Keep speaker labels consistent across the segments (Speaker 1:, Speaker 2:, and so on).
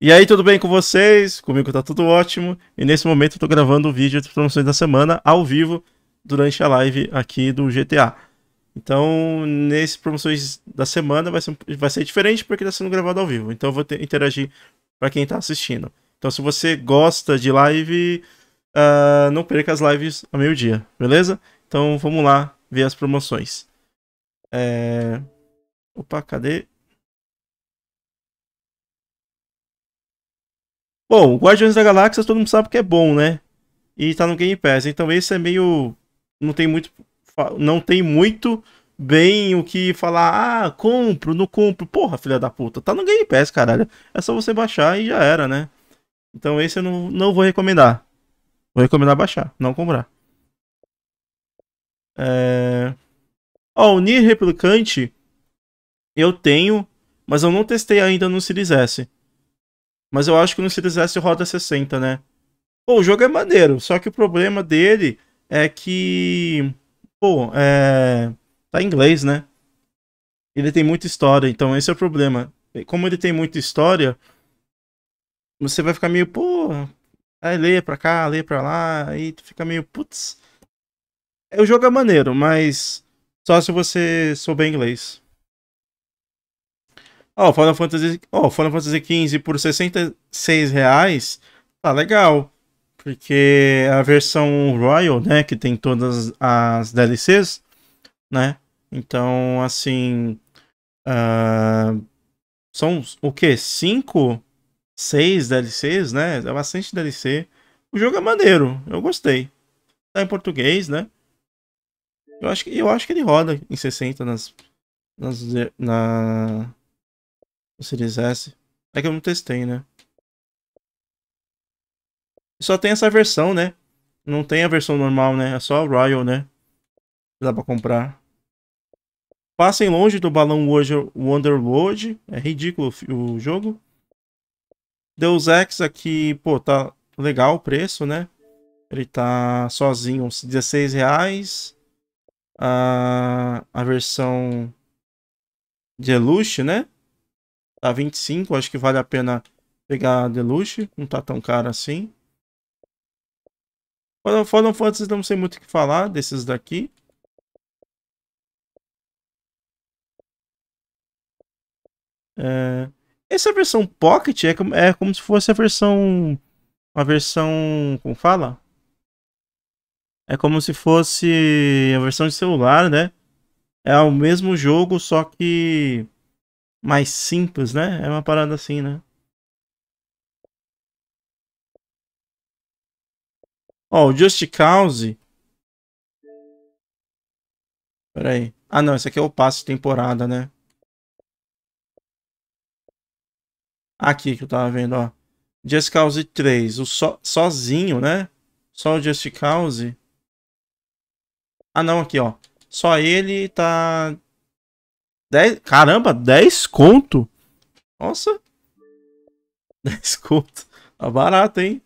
Speaker 1: E aí, tudo bem com vocês? Comigo tá tudo ótimo. E nesse momento eu tô gravando o vídeo de promoções da semana ao vivo durante a live aqui do GTA. Então, nessas promoções da semana vai ser, vai ser diferente porque tá sendo gravado ao vivo. Então eu vou ter, interagir para quem tá assistindo. Então, se você gosta de live, uh, não perca as lives ao meio-dia, beleza? Então vamos lá ver as promoções. É... Opa, cadê? Bom, Guardiões da Galáxia todo mundo sabe que é bom, né? E tá no Game Pass. Então esse é meio. Não tem muito. Não tem muito bem o que falar. Ah, compro, não compro. Porra, filha da puta. Tá no Game Pass, caralho. É só você baixar e já era, né? Então esse eu não, não vou recomendar. Vou recomendar baixar, não comprar. É... Ó, oh, o Nier Replicante eu tenho, mas eu não testei ainda no Series S. Mas eu acho que no Series S roda 60, né? Pô, o jogo é maneiro, só que o problema dele é que. Pô, é. Tá em inglês, né? Ele tem muita história, então esse é o problema. Como ele tem muita história, você vai ficar meio, pô. Aí lê pra cá, lê pra lá, aí tu fica meio, putz. É, o jogo é maneiro, mas só se você souber inglês. Ó, oh, Final Fantasy, ó, oh, Final Fantasy XV por 66 reais, tá legal. Porque é a versão Royal, né, que tem todas as DLCs, né? Então, assim, uh, são o que? 5, 6 DLCs, né? É bastante DLC. O jogo é maneiro, eu gostei. Tá em português, né? Eu acho que, eu acho que ele roda em 60 nas, nas na utilizasse. É que eu não testei, né? Só tem essa versão, né? Não tem a versão normal, né? É só a Royal, né? Dá pra comprar. Passem longe do balão Wonder World. É ridículo o jogo. Deus Ex aqui, pô, tá legal o preço, né? Ele tá sozinho, uns 16 reais. A, ah, a versão de né? Tá 25, acho que vale a pena pegar a Deluxe. Não tá tão caro assim. Foram, foram Fantasy, não sei muito o que falar desses daqui. É... Essa versão Pocket é como, é como se fosse a versão... a versão... Como fala? É como se fosse a versão de celular, né? É o mesmo jogo, só que mais simples, né? É uma parada assim, né? Ó, oh, o Just Cause. Pera aí. Ah, não, esse aqui é o passe de temporada, né? Aqui que eu tava vendo, ó. Just Cause 3. O so... sozinho, né? Só o Just Cause. Ah, não, aqui, ó. Só ele tá 10, caramba, 10 conto? Nossa. 10 conto. Tá barato, hein?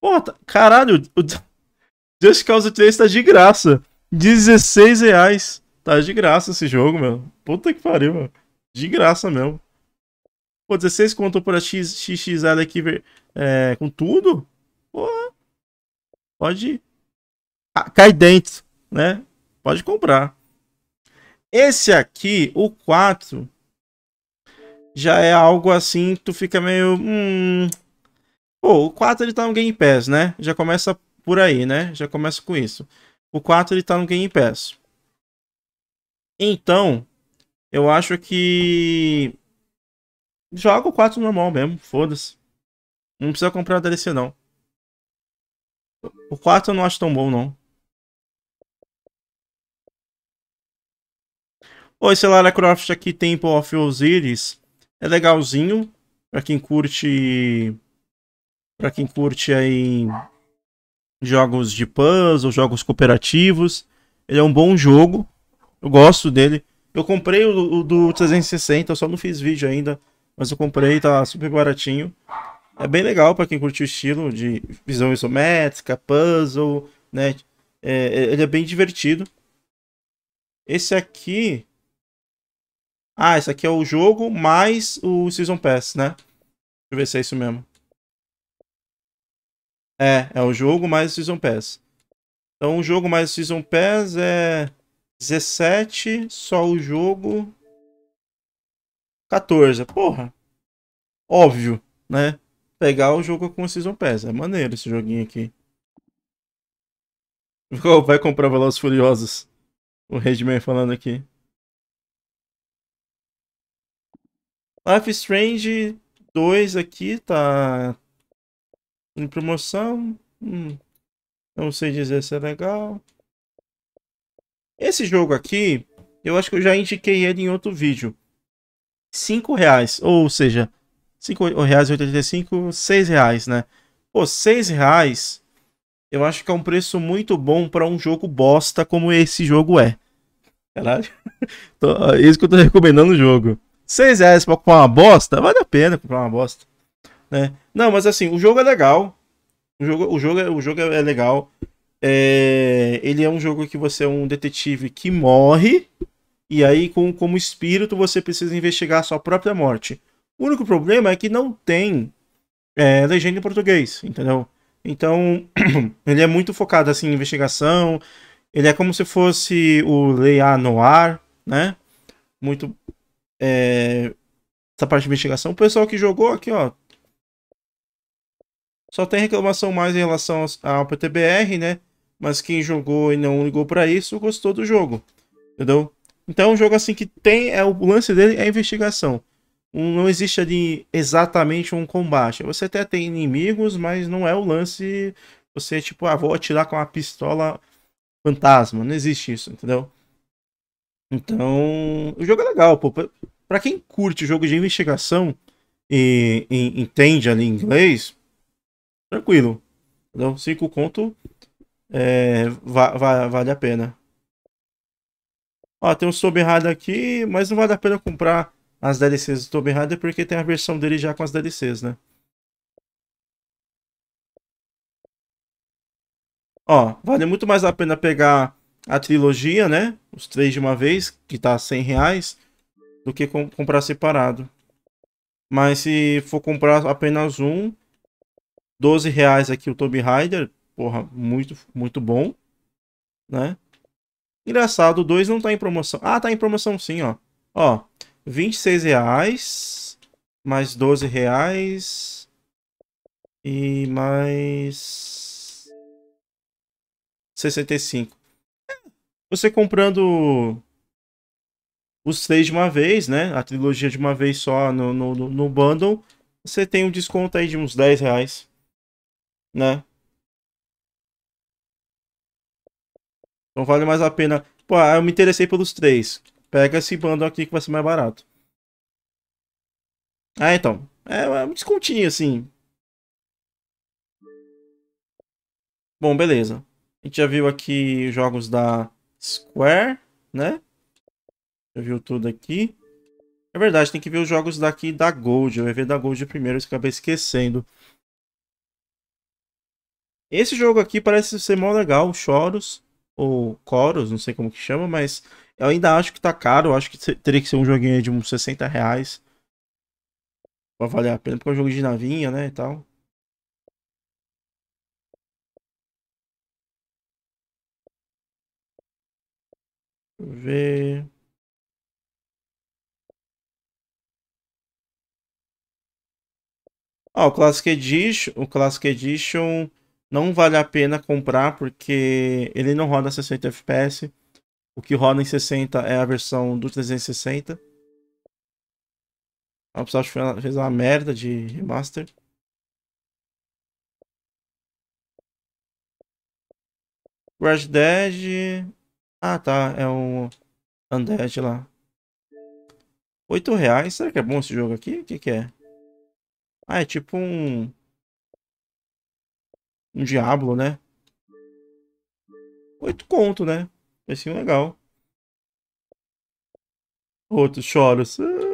Speaker 1: Pô, tá... caralho. O... Just Cause 3 tá de graça. 16 reais. Tá de graça esse jogo, meu. Puta que pariu, meu. De graça mesmo. Pô, 16 conto por XXL aqui é, com tudo? Porra. Pode. Ah, cai dentro, né? Pode comprar. Esse aqui, o 4, já é algo assim, tu fica meio... Hum... Pô, o 4 ele tá no Game Pass, né? Já começa por aí, né? Já começa com isso. O 4 ele tá no Game Pass. Então, eu acho que... Joga o 4 normal mesmo, foda-se. Não precisa comprar o DLC, não. O 4 eu não acho tão bom, não. Oi, Lara Croft aqui, Temple of Osiris. É legalzinho, pra quem curte... Pra quem curte aí jogos de puzzle, jogos cooperativos. Ele é um bom jogo, eu gosto dele. Eu comprei o, o do 360, eu só não fiz vídeo ainda, mas eu comprei, tá super baratinho. É bem legal para quem curte o estilo de visão isométrica, puzzle, né? É, é ele é bem divertido. Esse aqui ah, isso aqui é o jogo mais o Season Pass, né? Deixa eu ver se é isso mesmo. É, é o jogo mais o Season Pass. Então o jogo mais o Season Pass é 17, só o jogo 14. Porra. Óbvio, né? Pegar o jogo com o Season Pass. É maneiro esse joguinho aqui. Vai comprar Velozes Furiosos. O Redman falando aqui. Life Strange 2 aqui tá em promoção. Hum, não sei dizer se é legal. Esse jogo aqui, eu acho que eu já indiquei ele em outro vídeo. cinco reais, ou seja, cinco reais e 85, seis reais, né? Pô, seis reais, eu acho que é um preço muito bom para um jogo bosta como esse jogo é. Caralho, é isso que eu tô recomendando o jogo. 6 reais pra comprar uma bosta, vale a pena comprar uma bosta. Né? Não, mas assim, o jogo é legal. O jogo, o jogo, é, o jogo é legal. É, ele é um jogo que você é um detetive que morre. E aí, com, como espírito, você precisa investigar a sua própria morte. O único problema é que não tem é, legenda em português, entendeu? Então, ele é muito focado assim, em investigação. Ele é como se fosse o Leia Noir, né? Muito é, essa parte de investigação. O pessoal que jogou aqui, ó. Só tem reclamação mais em relação ao PTBR, né? Mas quem jogou e não ligou para isso gostou do jogo. Entendeu? Então, um jogo assim que tem. É, o lance dele é a investigação. Um, não existe ali exatamente um combate. Você até tem inimigos, mas não é o lance. Você, tipo, ah, vou atirar com uma pistola fantasma. Não existe isso, entendeu? Então, o jogo é legal, pô. Pra quem curte jogo de investigação e, e entende ali inglês, tranquilo. Então, cinco conto é, va va vale a pena. Ó, tem um Tomb Raider aqui, mas não vale a pena comprar as DLCs do Tomb Raider porque tem a versão dele já com as DLCs, né? Ó, vale muito mais a pena pegar a trilogia, né? Os três de uma vez, que tá 100 reais, do que com, comprar separado. Mas se for comprar apenas um, 12 reais aqui o Toby Rider, porra, muito, muito bom, né? Engraçado, dois não tá em promoção. Ah, tá em promoção sim, ó. Ó, 26 reais, mais 12 reais e mais 65. Você comprando os três de uma vez, né? A trilogia de uma vez só no, no, no bundle, você tem um desconto aí de uns 10 reais, né? Então vale mais a pena. Pô, ah, eu me interessei pelos três. Pega esse bundle aqui que vai ser mais barato. Ah, então. É, é um descontinho, assim. Bom, beleza. A gente já viu aqui jogos da Square, né? Já viu tudo aqui. É verdade, tem que ver os jogos daqui da Gold. Eu ia ver da Gold primeiro, eu acabei esquecendo. Esse jogo aqui parece ser mó legal, Choros ou Coros, não sei como que chama, mas eu ainda acho que tá caro, eu acho que teria que ser um joguinho de uns 60 reais pra valer a pena, porque é um jogo de navinha, né, e tal. ver. Ah, o Classic Edition, o Classic Edition não vale a pena comprar porque ele não roda 60 FPS. O que roda em 60 é a versão do 360. A pessoa fez uma merda de remaster. Crash Dead ah, tá. É o Undead lá. 8 reais? Será que é bom esse jogo aqui? O que que é? Ah, é tipo um... Um Diablo, né? 8 conto, né? Vai ser é legal. Outros choros. Ah.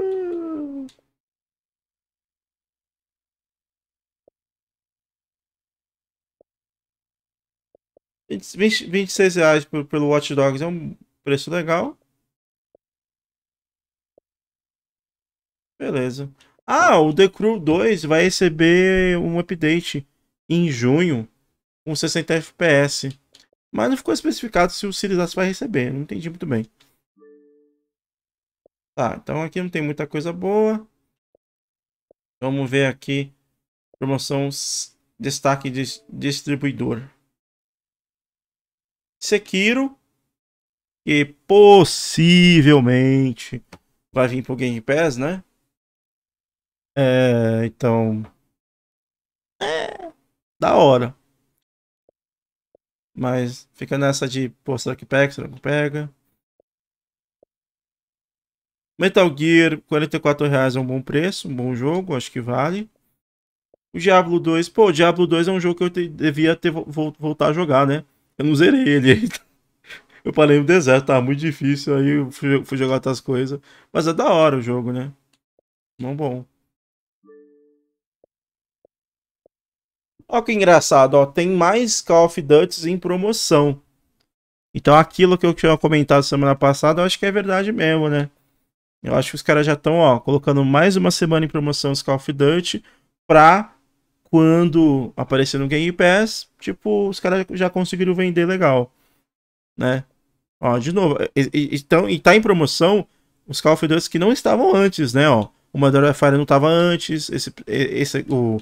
Speaker 1: 20, 26 reais pelo, Watch Dogs é um preço legal. Beleza. Ah, o The Crew 2 vai receber um update em junho com 60 FPS. Mas não ficou especificado se o Series S vai receber. Não entendi muito bem. Tá, então aqui não tem muita coisa boa. Vamos ver aqui. Promoção destaque de distribuidor. Sekiro. E possivelmente vai vir pro Game Pass, né? É, então. É. Da hora. Mas fica nessa de, pô, será que pega? Será que pega? Metal Gear, 44 reais é um bom preço, um bom jogo, acho que vale. O Diablo 2, pô, o Diablo 2 é um jogo que eu te, devia ter vo, voltar a jogar, né? Eu não zerei ele ainda. Eu parei no deserto, tava muito difícil, aí eu fui, fui jogar outras coisas. Mas é da hora o jogo, né? Não bom. Ó que engraçado, ó, tem mais Call of Duty em promoção. Então aquilo que eu tinha comentado semana passada, eu acho que é verdade mesmo, né? Eu acho que os caras já estão, ó, colocando mais uma semana em promoção os Call of Duty pra quando apareceu no Game Pass, tipo, os caras já conseguiram vender legal, né? Ó, de novo, então, e, e tá em promoção os Call of Duty que não estavam antes, né, ó. O Modern Warfare não tava antes, esse, esse o,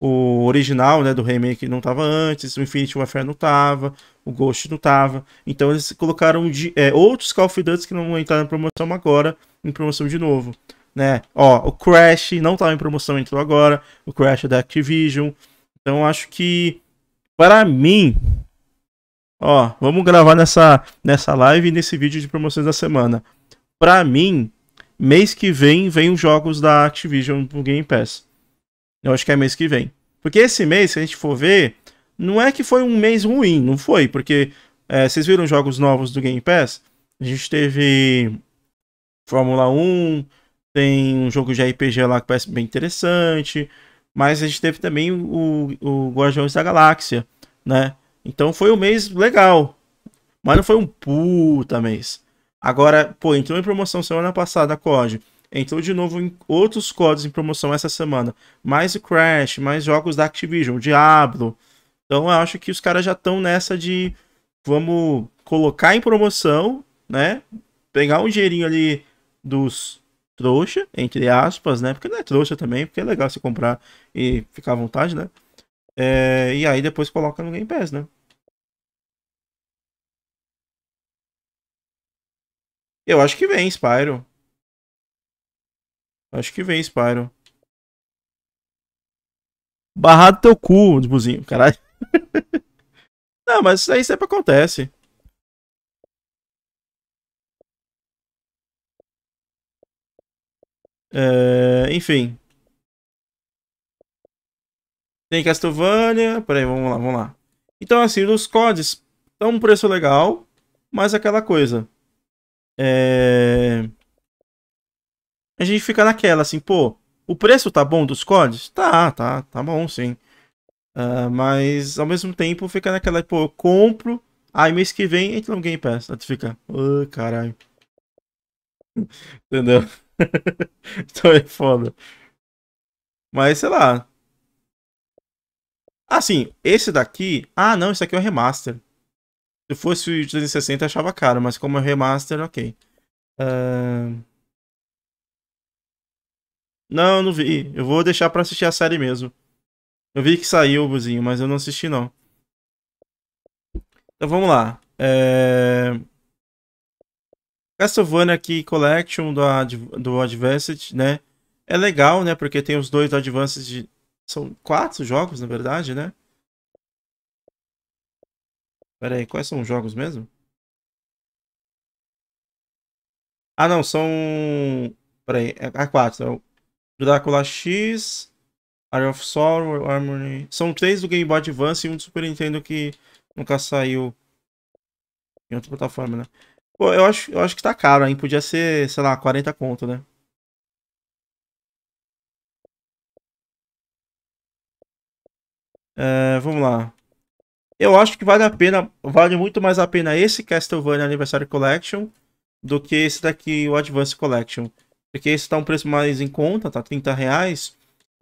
Speaker 1: o original, né, do remake não tava antes, o Infinity Warfare não tava, o Ghost não tava. Então eles colocaram de, é, outros Call of Duty que não entraram em promoção agora em promoção de novo né? Ó, o Crash não estava em promoção, entrou agora. O Crash é da Activision. Então acho que para mim, ó, vamos gravar nessa nessa live e nesse vídeo de promoções da semana. Para mim, mês que vem vem os jogos da Activision pro Game Pass. Eu acho que é mês que vem. Porque esse mês, se a gente for ver, não é que foi um mês ruim, não foi, porque é, vocês viram jogos novos do Game Pass? A gente teve Fórmula 1, tem um jogo de RPG lá que parece bem interessante. Mas a gente teve também o, o Guardiões da Galáxia, né? Então foi um mês legal. Mas não foi um puta mês. Agora, pô, entrou em promoção semana passada a COD. Entrou de novo em outros códigos em promoção essa semana. Mais o Crash, mais jogos da Activision, o Diablo. Então eu acho que os caras já estão nessa de vamos colocar em promoção, né? Pegar um dinheirinho ali dos trouxa, entre aspas, né? Porque não é trouxa também, porque é legal você comprar e ficar à vontade, né? É, e aí depois coloca no Game Pass, né? Eu acho que vem, Spyro. Acho que vem, Spyro. Barrado teu cu, buzinho, caralho. não, mas isso aí sempre acontece. É, enfim. Tem Castlevania. Peraí, vamos lá, vamos lá. Então, assim, os CODs estão um preço legal, mas aquela coisa. É... A gente fica naquela, assim, pô, o preço tá bom dos CODs? Tá, tá, tá bom, sim. Uh, mas ao mesmo tempo fica naquela, pô, eu compro, aí mês que vem entra no Game Pass. Aí tu fica, oh, caralho. Entendeu? então é foda. Mas sei lá. Assim, esse daqui. Ah, não, esse aqui é um remaster. Se fosse o 360, eu achava caro, mas como é remaster, ok. Uh... Não, não vi. Eu vou deixar pra assistir a série mesmo. Eu vi que saiu o buzinho, mas eu não assisti não. Então vamos lá. É... Castlevania Key Collection do, do Advanced, né? É legal, né? Porque tem os dois do Advanced. De... São quatro jogos, na verdade, né? Pera aí, quais são os jogos mesmo? Ah, não, são. Pera aí, é, é quatro. É Drácula X, Area of Sorrow, Harmony. São três do Game Boy Advance e um do Super Nintendo que nunca saiu em outra plataforma, né? Pô, eu acho, eu acho que tá caro, hein? Podia ser, sei lá, 40 conto, né? É, vamos lá. Eu acho que vale a pena, vale muito mais a pena esse Castlevania Anniversary Collection do que esse daqui, o Advance Collection. Porque esse tá um preço mais em conta, tá 30 reais.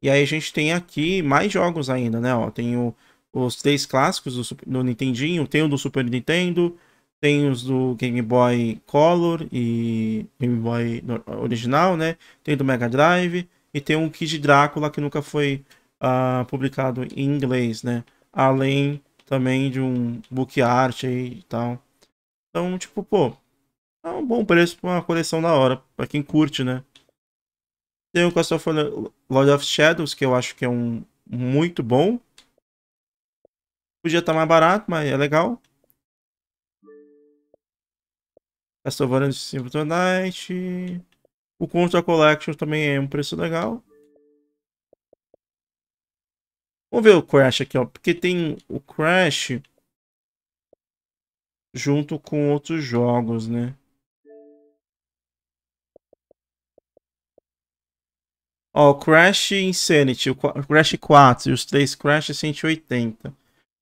Speaker 1: E aí a gente tem aqui mais jogos ainda, né? Ó, tem o, os três clássicos do, do Nintendinho, tem o do Super Nintendo, tem os do Game Boy Color e Game Boy original, né? Tem do Mega Drive e tem um Kid Drácula que nunca foi uh, publicado em inglês, né? Além também de um book art e tal. Então, tipo, pô, é um bom preço para uma coleção da hora, para quem curte, né? Tem o Castle of Lord of Shadows, que eu acho que é um muito bom. Podia estar tá mais barato, mas é legal. Castlevania Symphony Night. O Contra Collection também é um preço legal. Vamos ver o Crash aqui, ó. Porque tem o Crash junto com outros jogos, né? Ó, o Crash Insanity, o Crash 4 e os três Crash 180.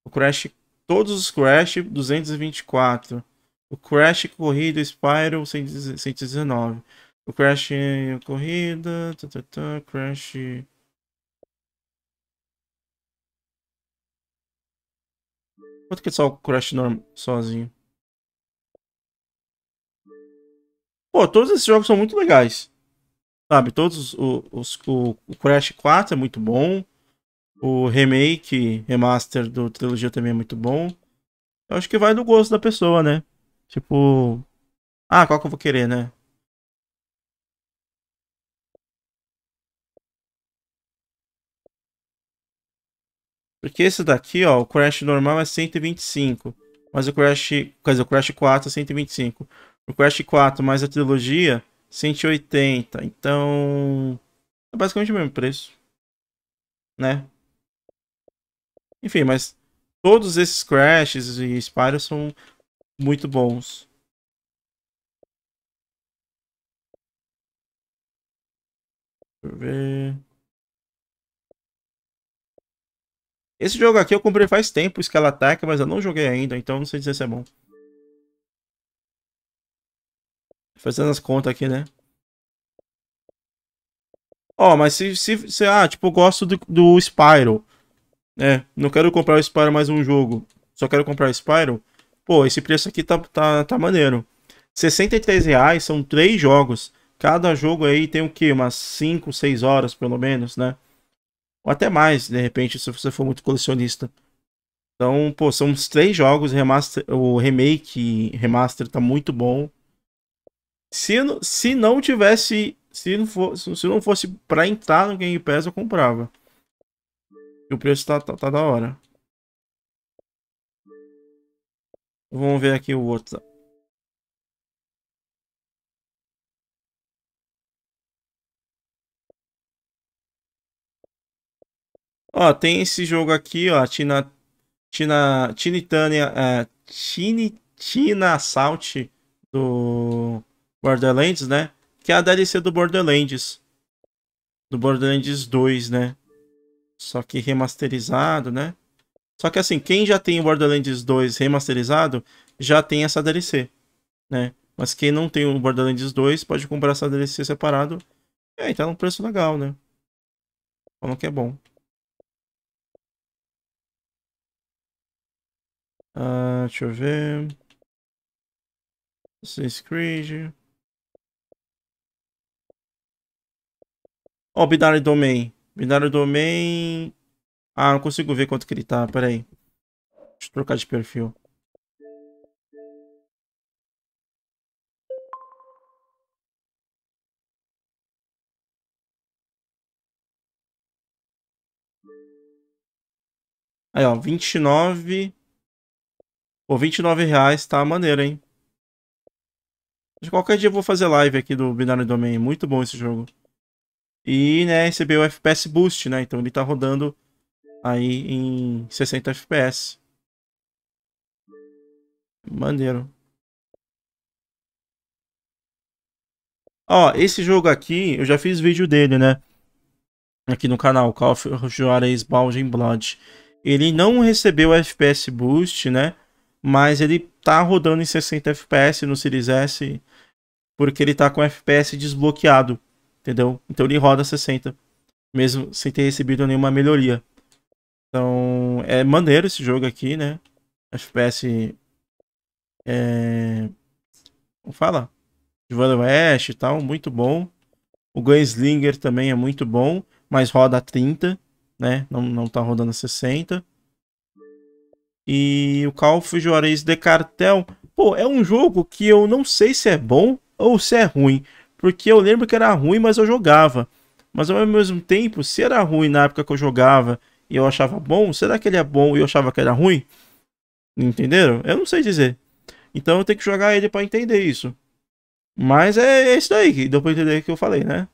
Speaker 1: O Crash, todos os Crash 224. O Crash corrida Spyro 119. O Crash corrida. Tá, tá, tá, crash. Quanto que é só o Crash normal sozinho? Pô, todos esses jogos são muito legais. Sabe, todos os, o, o Crash 4 é muito bom. O remake, remaster do trilogia também é muito bom. Eu acho que vai do gosto da pessoa, né? Tipo. Ah, qual que eu vou querer, né? Porque esse daqui, ó, o Crash normal é 125. Mas o Crash. Quer dizer, o Crash 4 é 125. O Crash 4 mais a trilogia, 180. Então. É basicamente o mesmo preço. Né? Enfim, mas todos esses Crashes e Spyro são muito bons. Deixa eu ver. Esse jogo aqui eu comprei faz tempo, Scala mas eu não joguei ainda, então não sei dizer se é bom. Fazendo as contas aqui, né? Ó, oh, mas se, se, se... Ah, tipo, gosto do, do Spyro. né? não quero comprar o Spyro mais um jogo. Só quero comprar o Spyro pô, esse preço aqui tá, tá, tá maneiro. 63 reais são três jogos. Cada jogo aí tem o quê? Umas 5, 6 horas, pelo menos, né? Ou até mais, de repente, se você for muito colecionista. Então, pô, são uns três jogos. Remaster, o remake remaster tá muito bom. Se, se não tivesse. Se não, for, se não fosse pra entrar no Game Pass, eu comprava. E o preço tá, tá, tá da hora. Vamos ver aqui o WhatsApp. Ó, tem esse jogo aqui, ó, Tina Tina Tinitania, é, Tini Tina Assault do Borderlands, né? Que é a DLC do Borderlands. Do Borderlands 2, né? Só que remasterizado, né? Só que assim, quem já tem o Borderlands 2 remasterizado, já tem essa DLC, né? Mas quem não tem o Borderlands 2, pode comprar essa DLC separado. E aí tá num preço legal, né? Falando que é bom. Uh, deixa eu ver. Assassin's Creed. Ó, oh, Binary Domain. Binary Domain ah, não consigo ver quanto que ele tá. Pera aí. Deixa eu trocar de perfil. Aí, ó, 29... Pô, 29 reais tá maneiro, hein? De qualquer dia eu vou fazer live aqui do Binário Domain. Muito bom esse jogo. E, né, recebeu o FPS Boost, né? Então ele tá rodando aí em 60 FPS. Maneiro. Ó, esse jogo aqui, eu já fiz vídeo dele, né? Aqui no canal, Call of Juarez Balding Blood. Ele não recebeu FPS Boost, né? Mas ele tá rodando em 60 FPS no Series S. Porque ele tá com FPS desbloqueado, entendeu? Então ele roda 60, mesmo sem ter recebido nenhuma melhoria. Então, é maneiro esse jogo aqui, né? FPS. É... Como fala? De West e tal, muito bom. O Gunslinger também é muito bom, mas roda a 30, né? Não, não tá rodando a 60. E o Call of Juarez de Cartel. Pô, é um jogo que eu não sei se é bom ou se é ruim. Porque eu lembro que era ruim, mas eu jogava. Mas ao mesmo tempo, se era ruim na época que eu jogava e eu achava bom? Será que ele é bom e eu achava que era ruim? Entenderam? Eu não sei dizer. Então eu tenho que jogar ele para entender isso. Mas é isso daí que deu pra entender que eu falei, né?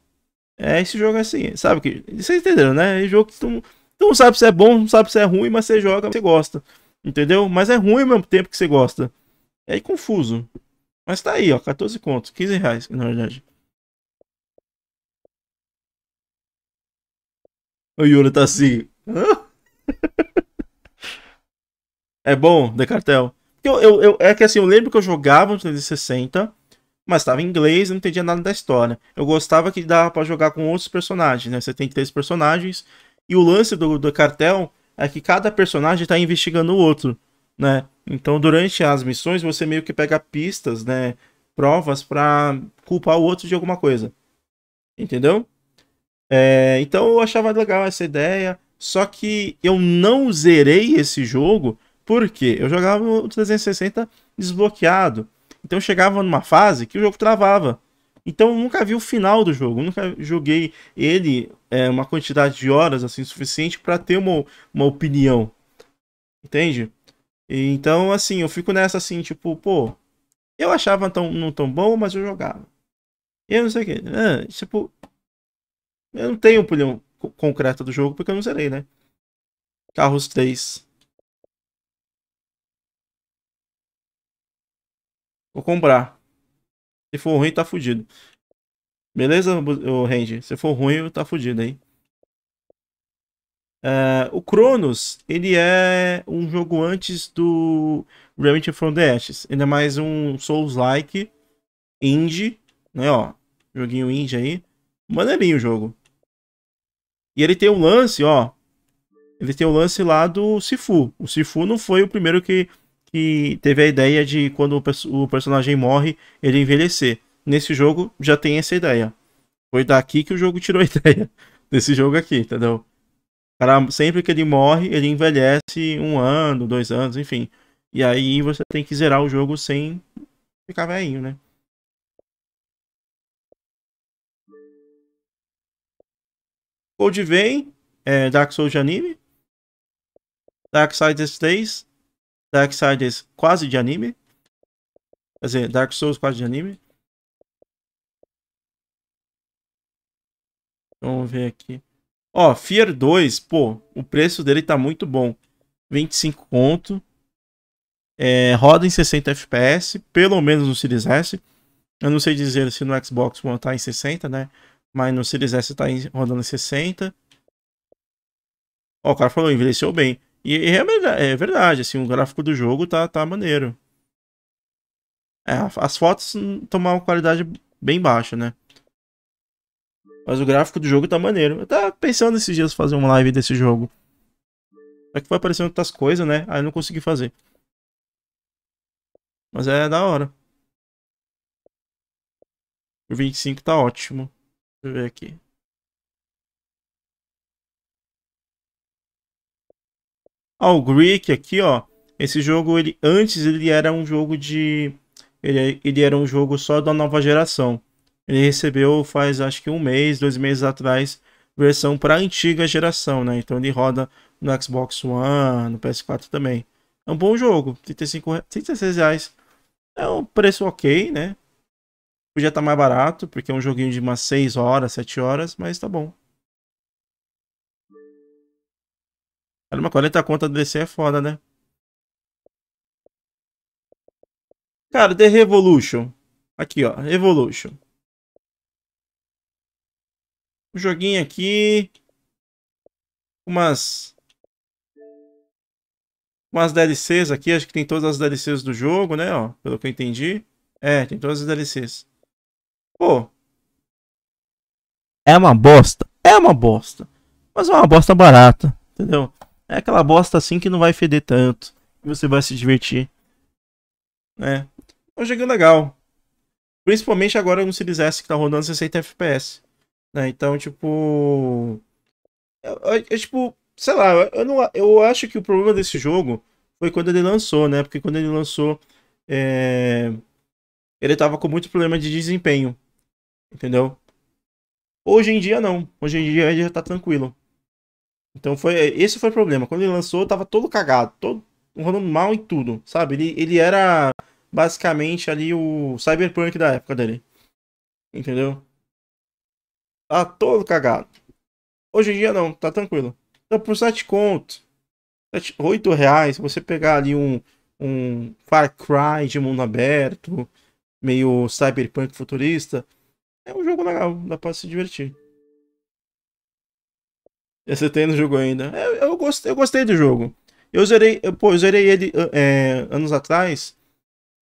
Speaker 1: É esse jogo é assim, sabe que. Vocês entenderam, né? É jogo que tu, tu não sabe se é bom, não sabe se é ruim, mas você joga, você gosta. Entendeu? Mas é ruim ao mesmo tempo que você gosta. É confuso. Mas tá aí, ó. 14 contos, 15 reais, na verdade. O Yuri tá assim é bom, The Cartel. Eu, eu, eu, é que assim, eu lembro que eu jogava no 360, mas estava em inglês e não entendia nada da história. Eu gostava que dava para jogar com outros personagens, né? Você tem três personagens, e o lance do, do cartel é que cada personagem está investigando o outro, né? Então, durante as missões, você meio que pega pistas, né? Provas para culpar o outro de alguma coisa. Entendeu? É, então, eu achava legal essa ideia. Só que eu não zerei esse jogo porque eu jogava o 360 desbloqueado. Então chegava numa fase que o jogo travava. Então eu nunca vi o final do jogo, nunca joguei ele é, uma quantidade de horas assim suficiente para ter uma, uma opinião. Entende? Então, assim, eu fico nessa assim, tipo, pô, eu achava tão, não tão bom, mas eu jogava. E eu não sei o que. É, ah, tipo, eu não tenho opinião, concreta do jogo, porque eu não zerei, né? Carros 3. Vou comprar. Se for ruim, tá fudido. Beleza, o Range? Se for ruim, tá fudido aí. É, o Cronos, ele é um jogo antes do Reality from the Ashes. Ele é mais um Souls-like, indie, né, ó. Joguinho indie aí. Maneirinho o jogo. E ele tem um lance, ó. Ele tem o um lance lá do Sifu. O Sifu não foi o primeiro que, que teve a ideia de quando o, o personagem morre, ele envelhecer. Nesse jogo já tem essa ideia. Foi daqui que o jogo tirou a ideia. Desse jogo aqui, entendeu? cara, sempre que ele morre, ele envelhece um ano, dois anos, enfim. E aí você tem que zerar o jogo sem ficar velhinho, né? Code Vein, é, Dark Souls de anime. Dark Siders 3, Dark Siders quase de anime. Quer dizer, Dark Souls quase de anime. Vamos ver aqui. Ó, Fear 2, pô, o preço dele tá muito bom. 25 conto. É, roda em 60 FPS, pelo menos no Series S. Eu não sei dizer se no Xbox One tá em 60, né? Mas no Series S tá rodando em 60. Ó, o cara falou, envelheceu bem. E é, é verdade, assim, o gráfico do jogo tá, tá maneiro. É, as fotos tomam uma qualidade bem baixa, né? Mas o gráfico do jogo tá maneiro. Eu tava pensando esses dias fazer uma live desse jogo. Só é que foi aparecendo outras coisas, né? Aí eu não consegui fazer. Mas é da hora. O 25 tá ótimo eu ver aqui. Ah, o Greek aqui, ó. Esse jogo, ele antes ele era um jogo de... Ele, ele era um jogo só da nova geração. Ele recebeu faz acho que um mês, dois meses atrás, versão para antiga geração, né? Então ele roda no Xbox One, no PS4 também. É um bom jogo, 35, 36 reais. É um preço ok, né? Podia tipo, estar tá mais barato, porque é um joguinho de umas 6 horas, 7 horas, mas tá bom. Cara, uma 40 conta do DC é foda, né? Cara, The Revolution. Aqui, ó. Revolution. Um joguinho aqui. Umas... Umas DLCs aqui. Acho que tem todas as DLCs do jogo, né? Ó, pelo que eu entendi. É, tem todas as DLCs. Pô. É uma bosta. É uma bosta. Mas é uma bosta barata, entendeu? É aquela bosta assim que não vai feder tanto. E você vai se divertir. Né? É um jogo legal. Principalmente agora no Series S que tá rodando 60 FPS. Né? Então, tipo. É, é, é tipo, sei lá, eu, não, eu acho que o problema desse jogo foi quando ele lançou, né? Porque quando ele lançou. É... Ele tava com muito problema de desempenho. Entendeu? Hoje em dia não. Hoje em dia ele já tá tranquilo. Então foi esse foi o problema. Quando ele lançou, tava todo cagado, todo rodando mal em tudo, sabe? Ele, ele era basicamente ali o Cyberpunk da época dele. Entendeu? Tá todo cagado. Hoje em dia não, tá tranquilo. Então por 7 conto, 7, 8 reais, você pegar ali um, um Far Cry de mundo aberto, meio cyberpunk futurista, é um jogo legal, dá pra se divertir. É, você tem no jogo ainda. É, eu, eu, gostei, eu gostei do jogo. Eu zerei, eu, pô, eu zerei ele é, anos atrás.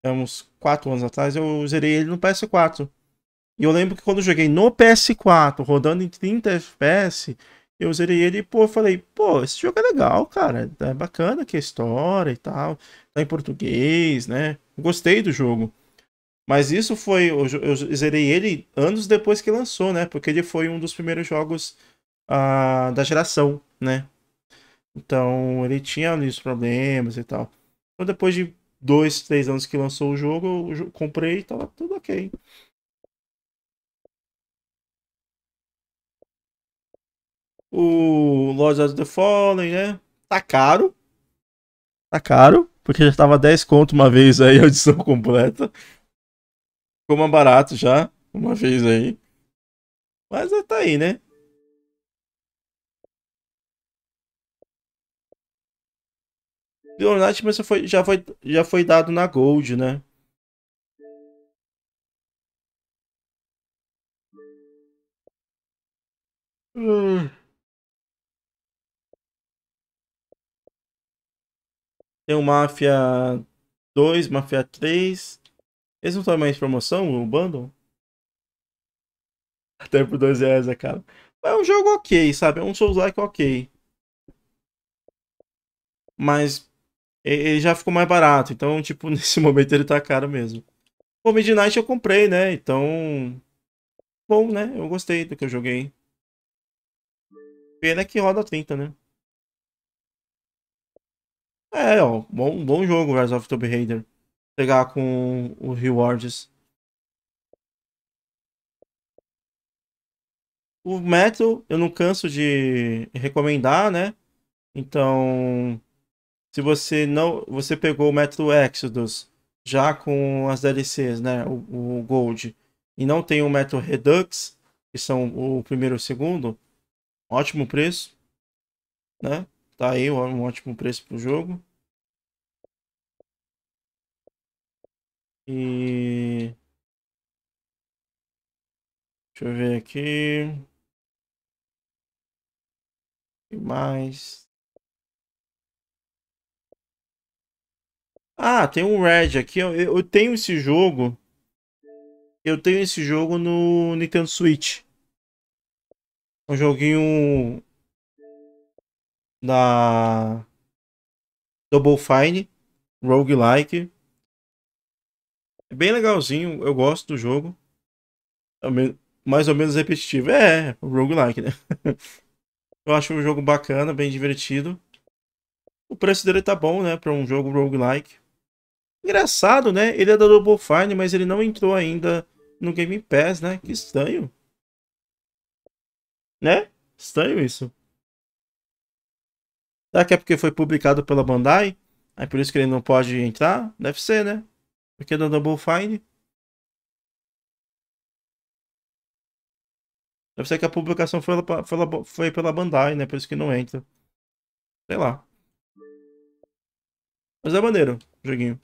Speaker 1: É, uns 4 anos atrás, eu zerei ele no PS4. E eu lembro que quando eu joguei no PS4, rodando em 30 FPS, eu zerei ele e, pô, falei, pô, esse jogo é legal, cara. É bacana que a história e tal. Tá em português, né? Gostei do jogo. Mas isso foi. Eu, eu zerei ele anos depois que lançou, né? Porque ele foi um dos primeiros jogos uh, da geração, né? Então ele tinha ali os problemas e tal. Então depois de dois, três anos que lançou o jogo, eu comprei e tava tudo ok. O Lords of the Fallen, né? Tá caro. Tá caro, porque já tava 10 conto uma vez aí a edição completa. Ficou mais barato já, uma vez aí. Mas é, tá aí, né? Leonite, mas já foi, já, foi, já foi dado na Gold, né? Hum. Tem o Mafia 2, Mafia 3. Eles não estão tá mais promoção, o bundle? Até por 2 reais né, caro. É um jogo ok, sabe? É um Souls-like ok. Mas ele já ficou mais barato. Então, tipo, nesse momento ele tá caro mesmo. O Midnight eu comprei, né? Então. Bom, né? Eu gostei do que eu joguei. Pena que roda 30, né? É, ó. Bom, bom jogo, Rise of Tomb Raider pegar com o rewards. O Metal eu não canso de recomendar, né? Então, se você não, você pegou o Metal Exodus já com as DLCs, né? O, o Gold e não tem o Metal Redux, que são o primeiro e o segundo, ótimo preço, né? Tá aí um ótimo preço pro jogo. E. Deixa eu ver aqui. que mais. Ah, tem um Red aqui. Eu, eu tenho esse jogo. Eu tenho esse jogo no Nintendo Switch. É um joguinho da Double Fine, roguelike. É bem legalzinho, eu gosto do jogo. É mais ou menos repetitivo. É, é roguelike, né? eu acho o um jogo bacana, bem divertido. O preço dele tá bom, né? Pra um jogo roguelike. Engraçado, né? Ele é da Double Fine, mas ele não entrou ainda no Game Pass, né? Que estranho. Né? Estranho isso. Será que é porque foi publicado pela Bandai? Aí é por isso que ele não pode entrar? Deve ser, né? Aqui é da Double Fine. Deve ser que a publicação foi, pela, foi pela Bandai, né? Por isso que não entra. Sei lá. Mas é maneiro, joguinho.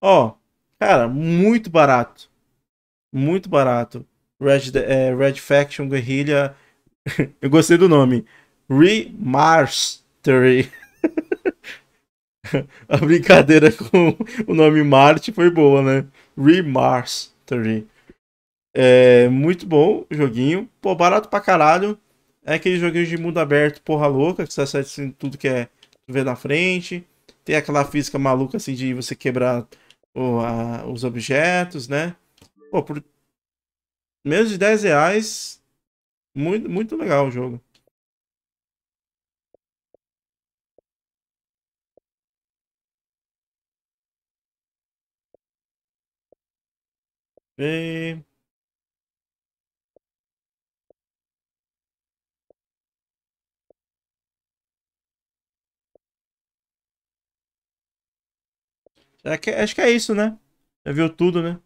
Speaker 1: Ó, cara, muito barato. Muito barato. Red, é, Red Faction Guerrilla. Eu gostei do nome. Remastery. a brincadeira com o nome Marte foi boa, né? Remars também. É muito bom o joguinho. Pô, barato pra caralho. É aquele joguinho de mundo aberto, porra louca, que você acerta assim, tudo que é ver na frente. Tem aquela física maluca assim de você quebrar o, a, os objetos, né? Pô, por menos de 10 reais, muito, muito legal o jogo. ver. Será é que, acho que é isso, né? Já viu tudo, né?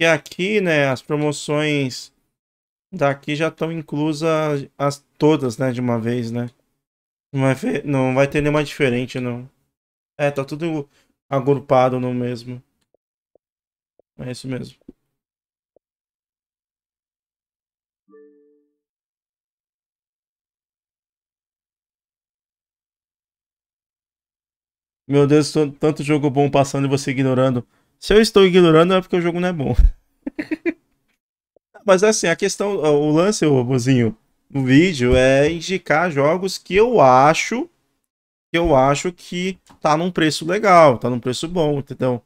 Speaker 1: E aqui, né, as promoções daqui já estão inclusas as todas, né, de uma vez, né? Não vai, ver, não vai ter nenhuma diferente, não. É, tá tudo agrupado no mesmo. É isso mesmo. Meu Deus, tanto jogo bom passando e você ignorando. Se eu estou ignorando é porque o jogo não é bom. Mas assim, a questão, o lance, ô Bozinho, no vídeo é indicar jogos que eu acho que eu acho que tá num preço legal, tá num preço bom, entendeu?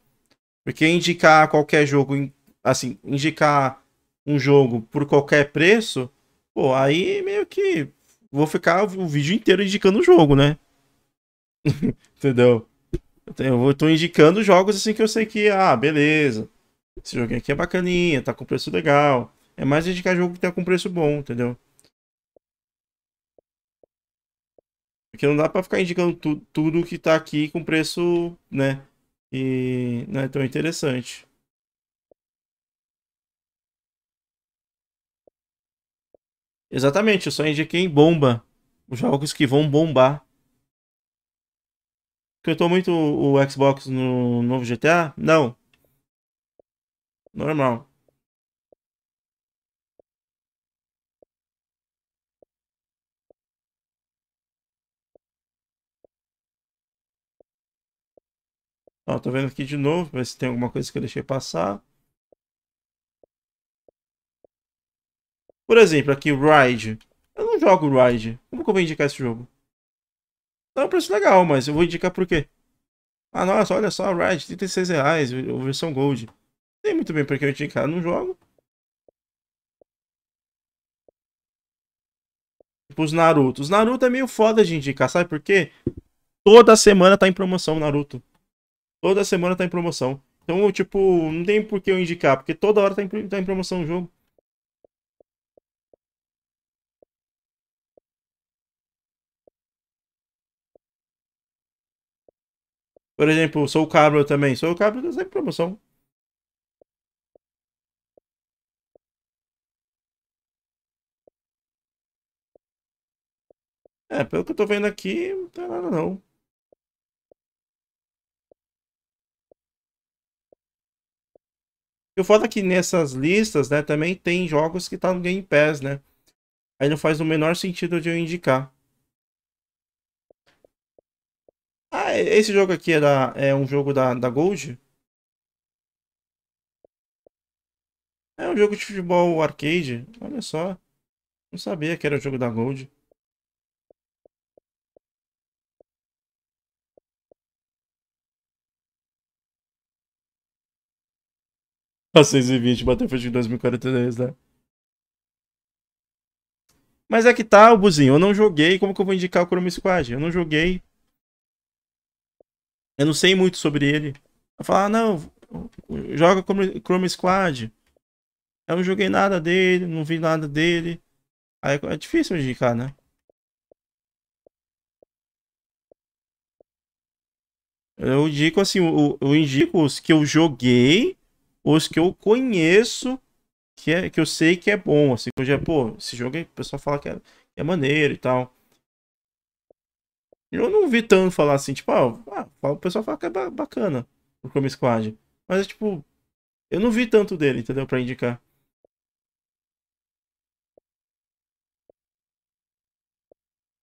Speaker 1: Porque indicar qualquer jogo, assim, indicar um jogo por qualquer preço, pô, aí meio que vou ficar o vídeo inteiro indicando o jogo, né? entendeu? Eu tô indicando jogos assim que eu sei que, ah, beleza. Esse jogo aqui é bacaninha, tá com preço legal. É mais indicar jogo que tá com preço bom, entendeu? Porque é não dá para ficar indicando tu, tudo que tá aqui com preço, né? E não é tão interessante. Exatamente, eu só indiquei em bomba. Os jogos que vão bombar. Cantou muito o Xbox no novo GTA? Não. Normal. Ó, tô vendo aqui de novo, ver se tem alguma coisa que eu deixei passar. Por exemplo, aqui o Ride. Eu não jogo Ride. Como que eu vou indicar esse jogo? é um preço legal, mas eu vou indicar por quê? Ah, nossa, olha só, Ride, 36 reais, versão Gold. Tem muito bem porque eu indicar, não jogo. Tipo os Naruto. Os Naruto é meio foda de indicar, sabe por quê? Toda semana tá em promoção o Naruto. Toda semana tá em promoção. Então, tipo, não tem por que eu indicar, porque toda hora tá em, tá em promoção o jogo. Por exemplo, sou o Cabra também. Sou o Cabra tá sempre em promoção. É, pelo que eu tô vendo aqui, não tem tá nada não. E o foda é que nessas listas, né, também tem jogos que tá no Game Pass, né? Aí não faz o menor sentido de eu indicar. Ah, esse jogo aqui era, é, é um jogo da, da Gold? É um jogo de futebol arcade. Olha só. Não sabia que era o jogo da Gold. a 6,20 bateu frente em 2043, né? Mas é que tá, o Buzinho, eu não joguei. Como que eu vou indicar o Chrome Squad? Eu não joguei. Eu não sei muito sobre ele. Eu falar, ah, não, joga Chrome Squad. Eu não joguei nada dele, não vi nada dele. Aí é difícil indicar, né? Eu indico assim, eu, eu indico os que eu joguei os que eu conheço, que, é, que eu sei que é bom, assim, que eu já, pô, esse jogo aí, o pessoal fala que é, é maneiro e tal. Eu não vi tanto falar assim, tipo, ah, ah o pessoal fala que é bacana o Chrome Squad. Mas, tipo, eu não vi tanto dele, entendeu? Pra indicar.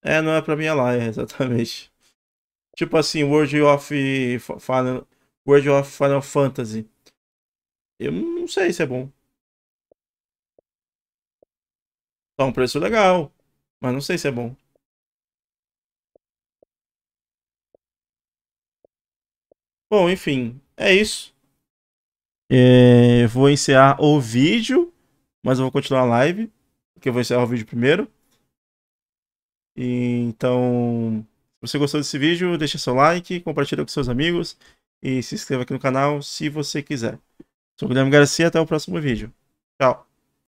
Speaker 1: É, não é pra minha laia, exatamente. Tipo assim, World of Final, World of Final Fantasy. Eu não sei se é bom. Tá um preço legal, mas não sei se é bom. Bom, enfim, é isso. É, vou encerrar o vídeo, mas eu vou continuar a live, porque eu vou encerrar o vídeo primeiro. E, então, se você gostou desse vídeo, deixa seu like, compartilha com seus amigos e se inscreva aqui no canal se você quiser. Sou o Guilherme Garcia, até o próximo vídeo. Tchau.